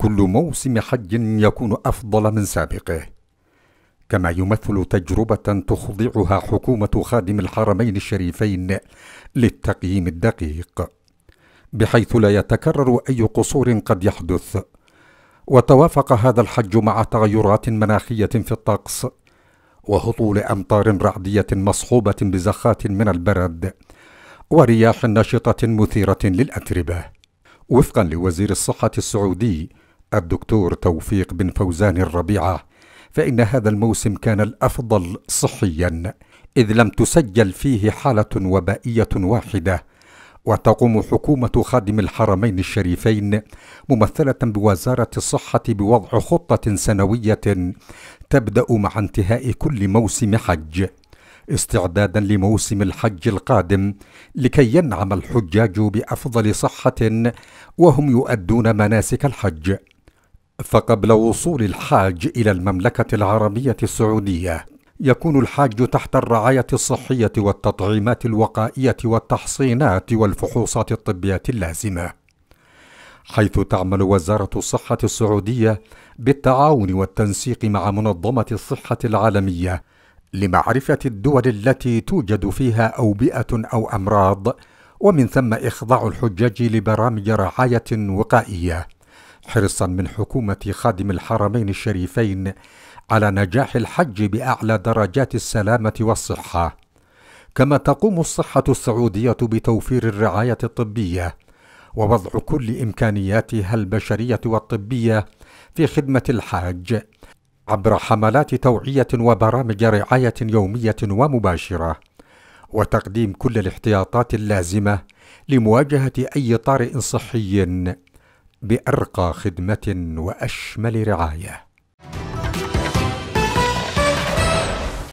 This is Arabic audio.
كل موسم حج يكون أفضل من سابقه كما يمثل تجربة تخضعها حكومة خادم الحرمين الشريفين للتقييم الدقيق بحيث لا يتكرر أي قصور قد يحدث وتوافق هذا الحج مع تغيرات مناخية في الطقس وهطول أمطار رعدية مصحوبة بزخات من البرد ورياح نشطة مثيرة للأتربة وفقا لوزير الصحة السعودي الدكتور توفيق بن فوزان الربيعه فان هذا الموسم كان الافضل صحيا اذ لم تسجل فيه حاله وبائيه واحده وتقوم حكومه خادم الحرمين الشريفين ممثله بوزاره الصحه بوضع خطه سنويه تبدا مع انتهاء كل موسم حج استعدادا لموسم الحج القادم لكي ينعم الحجاج بافضل صحه وهم يؤدون مناسك الحج فقبل وصول الحاج إلى المملكة العربية السعودية يكون الحاج تحت الرعاية الصحية والتطعيمات الوقائية والتحصينات والفحوصات الطبية اللازمة حيث تعمل وزارة الصحة السعودية بالتعاون والتنسيق مع منظمة الصحة العالمية لمعرفة الدول التي توجد فيها أوبئة أو أمراض ومن ثم إخضاع الحجاج لبرامج رعاية وقائية حرصا من حكومة خادم الحرمين الشريفين على نجاح الحج بأعلى درجات السلامة والصحة كما تقوم الصحة السعودية بتوفير الرعاية الطبية ووضع كل إمكانياتها البشرية والطبية في خدمة الحاج عبر حملات توعية وبرامج رعاية يومية ومباشرة وتقديم كل الاحتياطات اللازمة لمواجهة أي طارئ صحي بارقى خدمه واشمل رعايه